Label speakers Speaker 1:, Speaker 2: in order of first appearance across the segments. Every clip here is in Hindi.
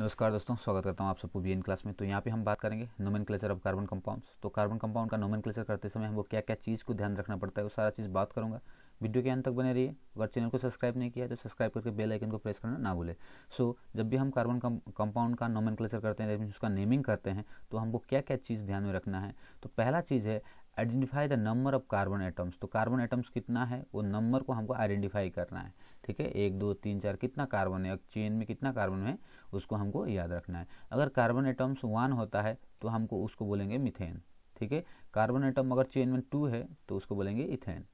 Speaker 1: नमस्कार दोस्तों स्वागत करता हूँ आप सबको बी क्लास में तो यहाँ पे हम बात करेंगे nomenclature of carbon compounds तो कार्बन कंपाउंड का नोमन क्लेचर करते समय हमको क्या क्या चीज़ को ध्यान रखना पड़ता है वो सारा चीज़ बात करूँगा वीडियो के अंत तक बने रहिए अगर चैनल को सब्सक्राइब नहीं किया तो सब्सक्राइब करके बेल आइकन को प्रेस करना ना भूले सो so, जब भी हम कार्बन कंपाउंड का नोमन करते हैं जब उसका नेमिंग करते हैं तो हमको क्या क्या चीज़ ध्यान में रखना है तो पहला चीज़ है identify the number of carbon atoms तो कार्बन एटम्स कितना है वो नंबर को हमको आइडेंटिफाई करना है ठीक है एक दो तीन चार कितना कार्बन है चेन में कितना कार्बन है उसको हमको याद रखना है अगर कार्बन एटम्स वन होता है तो हमको उसको बोलेंगे मिथेन ठीक है कार्बन एटम अगर चेन में टू है तो उसको बोलेंगे इथेन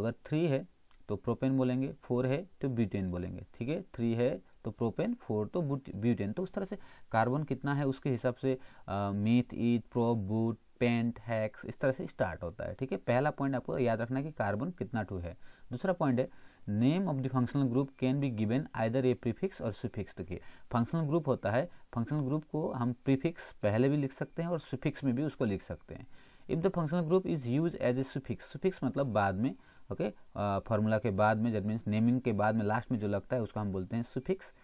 Speaker 1: अगर थ्री है तो प्रोपेन बोलेंगे फोर है तो ब्यूटेन बोलेंगे ठीक है थ्री है तो प्रोपेन फोर तो ब्यूटेन तो उस तरह से कार्बन कितना है उसके हिसाब से meth eth pro but pent hex इस तरह से स्टार्ट होता है ठीक है पहला पॉइंट आपको याद रखना है कि कार्बन कितना टू है दूसरा पॉइंट है name of the functional group can be given either a prefix or suffix देखिए फंक्शनल ग्रुप होता है फंक्शनल ग्रुप को हम प्रीफिक्स पहले भी लिख सकते हैं और सुफिक्स में भी उसको लिख सकते हैं if the functional group is use as a suffix suffix मतलब बाद में ओके okay? के बाद में जट मीन्स नेमिंग के बाद में लास्ट में जो लगता है उसको हम बोलते हैं सुफिक्स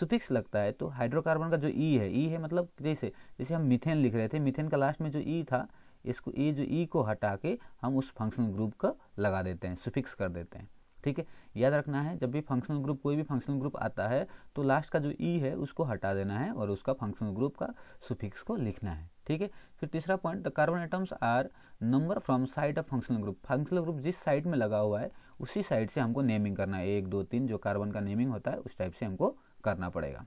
Speaker 1: सुफिक्स लगता है तो हाइड्रोकार्बन का जो ई e है ई e है मतलब जैसे जैसे हम मिथेन लिख रहे थे मिथेन का लास्ट में जो ई e था इसको ये जो ई को हटा के हम उस फंक्शनल ग्रुप का लगा देते हैं सुफिक्स कर देते हैं ठीक है याद रखना है जब भी फंक्शनल ग्रुप कोई भी फंक्शनल ग्रुप आता है तो लास्ट का जो ई है उसको हटा देना है और उसका फंक्शनल ग्रुप का सुफिक्स को लिखना है ठीक है फिर तीसरा point the carbon atoms are number from side of functional group functional group जिस साइड में लगा हुआ है उसी साइड से हमको नेमिंग करना है एक दो तीन जो कार्बन का नेमिंग होता है उस टाइप से हमको करना पड़ेगा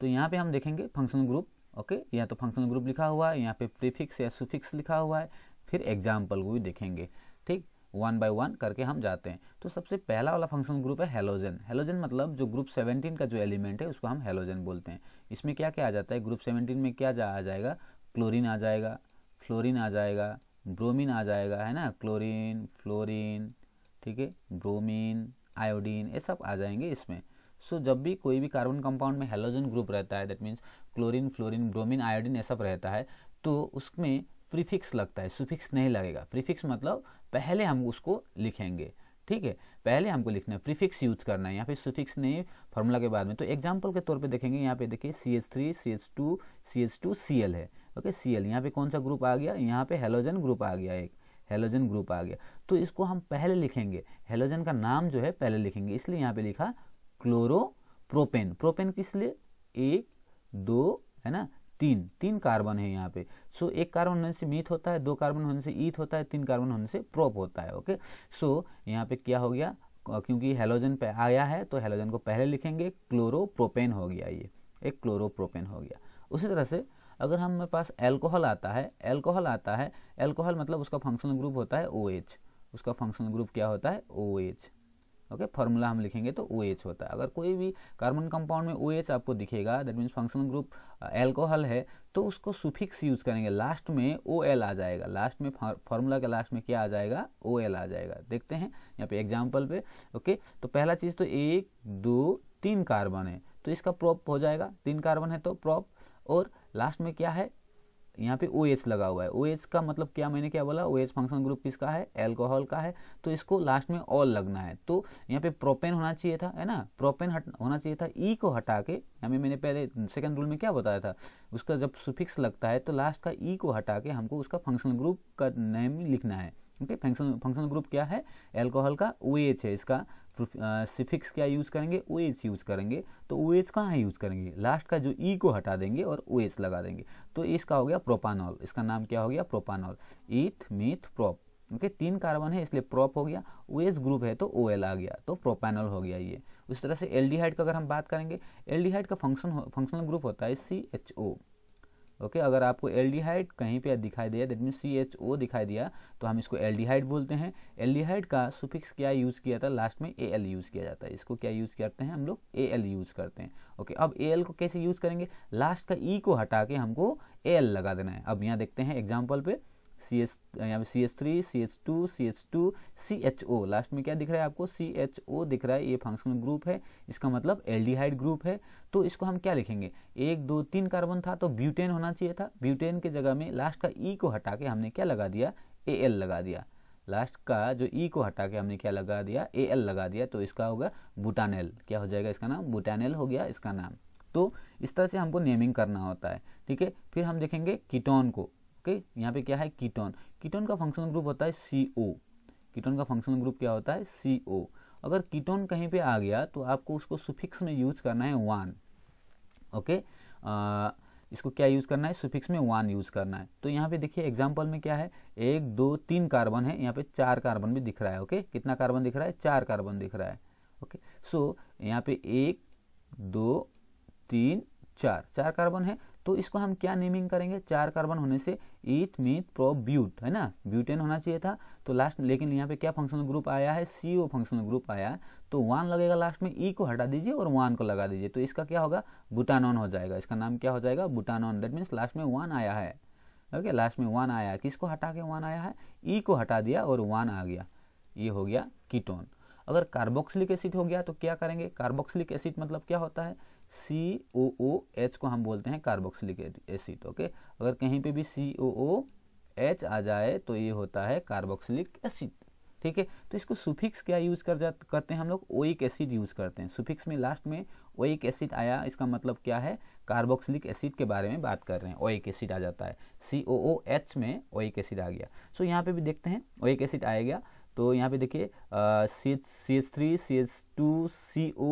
Speaker 1: तो यहाँ पे हम देखेंगे फंक्शन ग्रुप ओके यहाँ तो फंक्शन ग्रुप लिखा हुआ है यहाँ पे प्रीफिक्स या सुफिक्स लिखा हुआ है फिर एग्जाम्पल को भी देखेंगे ठीक वन बाय वन करके हम जाते हैं तो सबसे पहला वाला फंक्शन ग्रुप है हेलोजन हेलोजन मतलब जो ग्रुप 17 का जो एलिमेंट है उसको हम हेलोजन बोलते हैं इसमें क्या क्या आ जाता है ग्रुप 17 में क्या जा आ जाएगा क्लोरीन आ जाएगा फ्लोरिन आ जाएगा ब्रोमिन आ जाएगा है ना क्लोरीन फ्लोरिन ठीक है ब्रोमिन आयोडीन ये सब आ जाएंगे इसमें सो जब भी कोई भी कार्बन कंपाउंड में हेलोजन ग्रुप रहता है that means chlorine fluorine bromine iodine ये सब रहता है तो उसमें प्रीफिक्स लगता है सुफिक्स नहीं लगेगा प्रीफिक्स मतलब पहले हम उसको लिखेंगे ठीक है पहले हमको लिखना है प्रीफिक्स यूज करना है यहाँ पे सुफिक्स नहीं फॉर्मूला के बाद में तो एग्जाम्पल के तौर पे देखेंगे यहाँ पे देखिए C H three C H two C H two C L है ओके सी एल यहाँ पे कौन सा ग्रुप आ गया यहाँ पे हेलोजन ग्रुप आ गया एक हेलोजन ग्रुप आ गया तो इसको हम पहले लिखेंगे हेलोजन का नाम जो है पहले लिखेंगे इसलिए यहाँ पे लिखा क्लोरोप्रोपेन प्रोपेन किस लिए एक दो है ना तीन तीन कार्बन है यहाँ पे सो एक कार्बन होने से मीथ होता है दो कार्बन होने से ईथ होता है तीन कार्बन होने से प्रोप होता है ओके सो यहाँ पे क्या हो गया क्योंकि हेलोजन पे आया है तो हेलोजन को पहले लिखेंगे क्लोरोप्रोपेन हो गया ये एक क्लोरोप्रोपेन हो गया उसी तरह से अगर हमारे पास एल्कोहल आता है एल्कोहल आता है एल्कोहल मतलब उसका फंक्शनल ग्रुप होता है ओ OH, उसका फंक्शनल ग्रुप क्या होता है O OH, okay okay, formula हम लिखेंगे तो ओ OH होता है अगर कोई भी कार्बन कंपाउंड में ओ OH आपको दिखेगा that means functional group alcohol है तो उसको सुफिक्स यूज करेंगे लास्ट में ओ एल आ जाएगा लास्ट में फॉर्मूला के लास्ट में क्या आ जाएगा ओ एल आ जाएगा देखते हैं यहाँ पे एग्जाम्पल पे ओके okay, तो पहला चीज़ तो एक दो तीन कार्बन है तो इसका प्रॉप हो जाएगा तीन कार्बन है तो प्रॉप और लास्ट में क्या है यहाँ पे ओ OH लगा हुआ है ओ OH का मतलब क्या मैंने क्या बोला ओ OH फंक्शन ग्रुप किसका है एल्कोहल का है तो इसको लास्ट में ऑल लगना है तो यहाँ पे प्रोपेन होना चाहिए था है ना प्रोपेन हट होना चाहिए था ई e को हटा के यहाँ पे मैंने पहले सेकंड रूल में क्या बताया था उसका जब सुफिक्स लगता है तो लास्ट का ई e को हटा के हमको उसका फंक्शनल ग्रुप का नेम लिखना है ओके फंक्शन फंक्शन ग्रुप क्या है एल्कोहल का ओ एच है इसका सिफिक्स क्या यूज़ करेंगे ओ एच यूज़ करेंगे तो ओ एच कहाँ है यूज़ करेंगे लास्ट का जो ई e को हटा देंगे और ओ एच लगा देंगे तो इसका हो गया प्रोपानॉल इसका नाम क्या हो गया propanol eth meth prop okay तीन कार्बन है इसलिए प्रोप हो गया ओ ग्रुप है तो ओ एल आ गया तो प्रोपानॉल हो गया ये उस तरह से एल्डिहाइड का अगर हम बात करेंगे एल्डिहाइड का फंक्शन फंक्शनल ग्रुप होता है सी एच ओ ओके अगर आपको एल्डिहाइड कहीं पे दिखाई दिया that mean C H O दिखाई दिया तो हम इसको एल्डिहाइड बोलते हैं एल्डिहाइड का सुफिक्स क्या यूज़ किया था लास्ट में ए एल यूज़ किया जाता है इसको क्या यूज़ करते हैं हम लोग ए एल यूज़ करते हैं ओके अब ए एल को कैसे यूज़ करेंगे लास्ट का ई e को हटा के हमको ए एल लगा देना है अब यहाँ देखते हैं एग्जाम्पल पे सी एच यहाँ पे C H three C H two C H two C H O last में क्या दिख रहा है आपको सी एच ओ दिख रहा है ये फंक्शनल ग्रुप है इसका मतलब एल्डिहाइड ग्रुप है तो इसको हम क्या लिखेंगे एक दो तीन कार्बन था तो ब्यूटेन होना चाहिए था ब्यूटेन के जगह में लास्ट का ई e को हटा के हमने क्या लगा दिया ए एल लगा दिया लास्ट का जो ई e को हटा के हमने क्या लगा दिया ए एल लगा दिया तो इसका होगा बुटानेल क्या हो जाएगा इसका नाम बुटानेल हो गया इसका नाम तो इस तरह से हमको नेमिंग करना होता है ठीक है फिर हम देखेंगे कीटोन को ओके यहाँ पे क्या है कीटोन कीटोन का फंक्शनल ग्रुप होता है सी ओ कीटोन का फंक्शनल ग्रुप क्या होता है सी ओ अगर कीटोन कहीं पे आ गया तो आपको उसको सुफिक्स में यूज करना है वन ओके आ, इसको क्या यूज़ करना है सुफिक्स में वन यूज़ करना है तो यहाँ पे देखिए एग्जाम्पल में क्या है एक दो तीन कार्बन है यहाँ पे चार कार्बन भी दिख रहा है ओके कितना कार्बन दिख रहा है चार कार्बन दिख रहा है ओके सो so, यहाँ पे एक दो तीन चार चार कार्बन है तो इसको हम क्या नेमिंग करेंगे चार कार्बन होने से ईथ मीथ प्रो ब्यूट है ना ब्यूटेन होना चाहिए था तो लास्ट लेकिन यहाँ पे क्या फंक्शनल ग्रुप आया है सी ओ फंक्शनल ग्रुप आया है तो वन लगेगा लास्ट में ई e को हटा दीजिए और वन को लगा दीजिए तो इसका क्या होगा बुटानॉन हो जाएगा इसका नाम क्या हो जाएगा बुटानॉन दैट मीन्स लास्ट में वन आया है ओके okay, लास्ट में वन आया किसको हटा के वन आया है ई e को हटा दिया और वन आ गया ये हो गया कीटोन अगर कार्बोक्सिलिक एसिड हो गया तो क्या करेंगे कार्बोक्सिलिक एसिड मतलब क्या होता है सी ओ ओ एच को हम बोलते हैं कार्बोक्सिलिक एसिड ओके अगर कहीं पे भी सी ओ ओ एच आ जाए तो ये होता है कार्बोक्सिलिक एसिड ठीक है तो इसको सुफिक्स क्या यूज कर जा करते हैं हम लोग ओइक एसिड यूज करते हैं सुफिक्स में लास्ट में ओइक एसिड आया इसका मतलब क्या है कार्बोक्सिलिक एसिड के बारे में बात कर रहे हैं ओइक एसिड आ जाता है सी ओ ओ एच में ओइक एसिड आ गया सो यहाँ पे भी देखते हैं ओइक एसिड आएगा तो यहाँ पे देखिए C H C H three C H two C O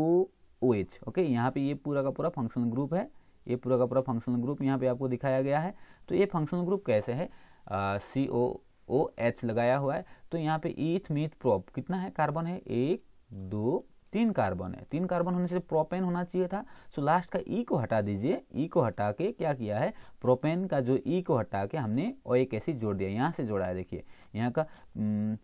Speaker 1: O H okay यहाँ पे ये पूरा का पूरा फंक्शनल ग्रुप है ये पूरा का पूरा फंक्शनल ग्रुप यहाँ पे आपको दिखाया गया है तो ये फंक्शनल ग्रुप कैसे है सी ओ ओ एच लगाया हुआ है तो यहाँ पे ईथ मीथ प्रॉप कितना है कार्बन है एक दो तीन कार्बन है तीन कार्बन होने से प्रोपेन होना चाहिए था सो लास्ट का ई e को हटा दीजिए ई e को हटा के क्या किया है प्रोपेन का जो ई e को हटा के हमने ओ एक ऐसी जोड़ दिया यहाँ से जोड़ा है देखिए यहाँ का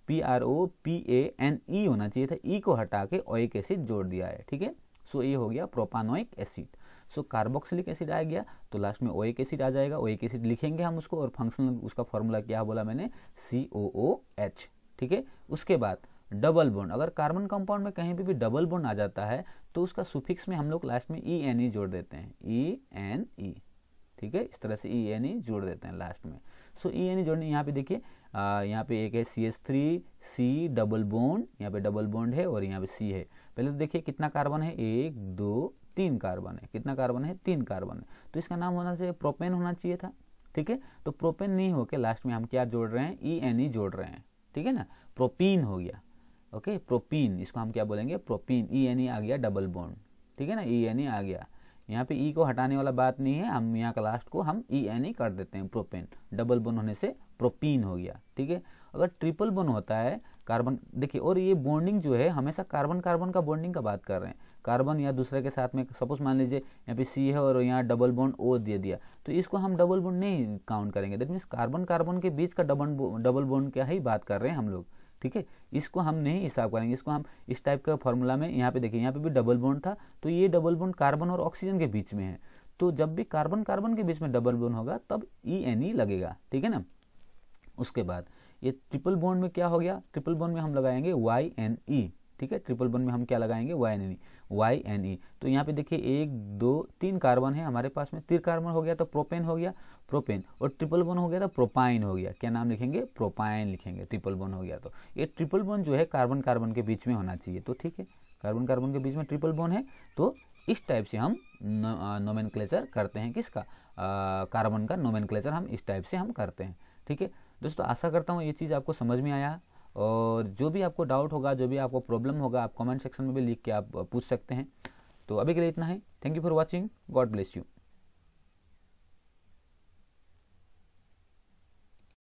Speaker 1: P R O P A N E होना चाहिए था ई को हटा के ओ एक एसिड जोड़ दिया है ठीक है सो ये हो गया propanoic acid so carboxylic acid आ गया तो लास्ट में एक एसिड आ जाएगा एक एसिड लिखेंगे हम उसको और फंक्शनल उसका फॉर्मूला क्या बोला मैंने सी ओ ओ एच ठीक है उसके बाद डबल बोन अगर कार्बन कंपाउंड में कहीं पर भी डबल बोन आ जाता है तो उसका सुफिक्स में हम लोग लास्ट में ई एन ई जोड़ देते हैं ई एन ई ठीक है इस तरह से ई एन ई जोड़ देते हैं लास्ट में सो ई एन ई जोड़ने यहाँ पे देखिए यहाँ पे एक है C S three C double bond यहाँ पे डबल बोन्ड है और यहाँ पे सी है पहले तो देखिए कितना कार्बन है एक दो तीन कार्बन है कितना कार्बन है तीन कार्बन है तो इसका नाम होना चाहिए प्रोपेन होना चाहिए था ठीक है तो प्रोपेन नहीं होके लास्ट में हम क्या जोड़ रहे हैं ई एन ई जोड़ रहे हैं ठीक है ना प्रोपीन हो गया ओके प्रोपीन इसको हम क्या बोलेंगे प्रोपीन ई एन ई आ गया डबल बॉन्ड ठीक है ना ई एन ई आ गया यहाँ पे ई e को हटाने वाला बात नहीं है हम यहाँ का लास्ट को हम ई एन ई कर देते हैं प्रोपेन डबल बोन होने से प्रोपीन हो गया ठीक है अगर ट्रिपल बोन होता है कार्बन देखिए और ये बॉन्डिंग जो है हमेशा कार्बन कार्बन का बॉन्डिंग का बात कर रहे हैं कार्बन या दूसरे के साथ में सपोज मान लीजिए यहाँ पे सी है और यहाँ डबल बोन ओ दे दिया तो इसको हम डबल बोन नहीं काउंट करेंगे दैट मीन्स कार्बन कार्बन के बीच का डबल डबल बॉन्ड का ही बात कर रहे हैं हम लोग ठीक है इसको हम नहीं हिसाब करेंगे इसको हम इस टाइप का फॉर्मूला में यहाँ पे देखिए यहाँ पे भी डबल बोन था तो ये डबल बोन कार्बन और ऑक्सीजन के बीच में है तो जब भी कार्बन कार्बन के बीच में डबल बोन होगा तब ई एन ई लगेगा ठीक है ना उसके बाद ये ट्रिपल बोन में क्या हो गया ट्रिपल बोन में हम लगाएंगे वाई एन ई ठीक है ट्रिपल बन में हम क्या लगाएंगे Y N E Y N E तो यहाँ पे देखिए एक दो तीन कार्बन है हमारे पास में तिर कार्बन हो गया तो प्रोपेन हो गया प्रोपेन और ट्रिपल बन हो गया तो प्रोपाइन हो गया क्या नाम लिखेंगे प्रोपाइन लिखेंगे ट्रिपल बन हो गया तो ये ट्रिपल बन जो है कार्बन कार्बन के बीच में होना चाहिए तो ठीक है कार्बन कार्बन के बीच में ट्रिपल बोन है तो इस टाइप से हम नोमेन करते हैं किसका कार्बन का नोमेन हम इस टाइप से हम करते हैं ठीक है दोस्तों आशा करता हूँ ये चीज़ आपको समझ में आया और जो भी आपको डाउट होगा जो भी आपको प्रॉब्लम होगा आप कमेंट सेक्शन में भी लिख के आप पूछ सकते हैं तो अभी के लिए इतना है thank you for watching God bless you